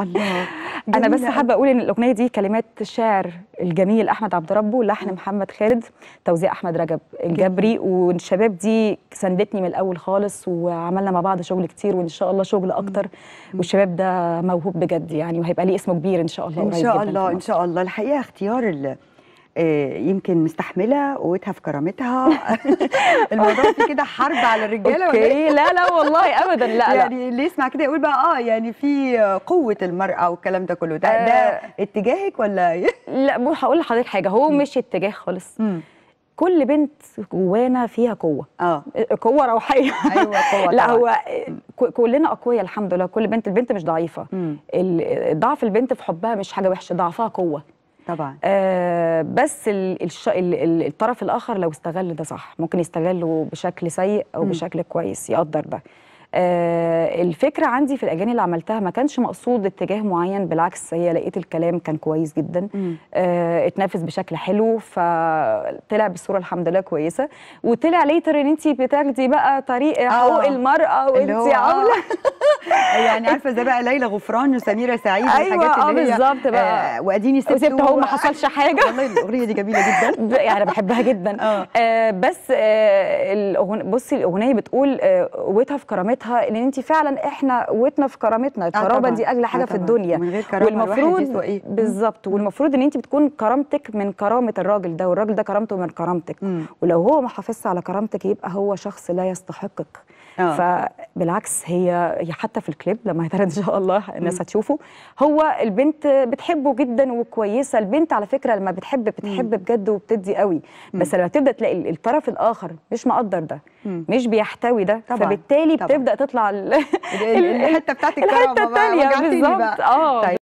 الله انا بس حابه اقول ان الاغنيه دي كلمات شعر الجميل احمد عبد ربه لحن محمد خالد توزيع احمد رجب الجبري والشباب دي سندتني من الاول خالص وعملنا مع بعض شغل كتير وان شاء الله شغل اكتر والشباب ده موهوب بجد يعني وهيبقى ليه اسمه كبير ان شاء الله ان شاء الله ان شاء الله الحقيقه اختيار آه، يمكن مستحمله قوتها في كرامتها الموضوع في كده حرب على الرجاله ولا ايه لا لا والله ابدا لا يعني اللي يسمع كده يقول بقى اه يعني في قوه المراه والكلام ده كله ده آه ده اتجاهك ولا ايه لا مو هقول لحضرتك حاجه هو م. مش اتجاه خالص م. كل بنت جوانا فيها قوه اه قوه روحيه ايوه قوه لا هو كلنا اقوياء الحمد لله كل بنت البنت مش ضعيفه ضعف البنت في حبها مش حاجه وحشه ضعفها قوه طبعا آه بس الطرف الاخر لو استغل ده صح ممكن يستغله بشكل سيء او م. بشكل كويس يقدر ده آه الفكره عندي في الاجاني اللي عملتها ما كانش مقصود اتجاه معين بالعكس هي لقيت الكلام كان كويس جدا آه اتنافس بشكل حلو فطلع بالصوره الحمد لله كويسه وطلع ليتر ان انت بتاخدي بقى طريق آه، حقوق المراه وانت عامله يعني عارفه زي بقى ليلى غفران وسميره سعيد أيوة والحاجات آه، اللي هي بالظبط بقى آه واديني سبت وسبت اهو ما حصلش حاجه والله الاغنيه دي جميله جدا يعني انا بحبها جدا آه. آه، بس آه بصي الاغنيه بتقول آه قوتها في كرامتها لان انت فعلا احنا قوتنا في كرامتنا آه، الكرامه آه دي اغلى حاجه آه في الدنيا من غير كرامه والمفروض إيه؟ بالظبط والمفروض ان انت بتكون كرامتك من كرامه الراجل ده والراجل ده كرامته من كرامتك م. ولو هو ما حافظش على كرامتك يبقى هو شخص لا يستحقك آه. فبالعكس هي هي حتى حتى في الكليب لما هيتعرض ان شاء الله الناس هتشوفه هو البنت بتحبه جدا وكويسه البنت على فكره لما بتحب بتحب بجد وبتدي قوي بس لما تبدا تلاقي الطرف الاخر مش مقدر ده مش بيحتوي ده طبعا. فبالتالي طبعا. بتبدا تطلع الحته بتاعت الكرامه الحته الثانيه بالظبط اه طيب.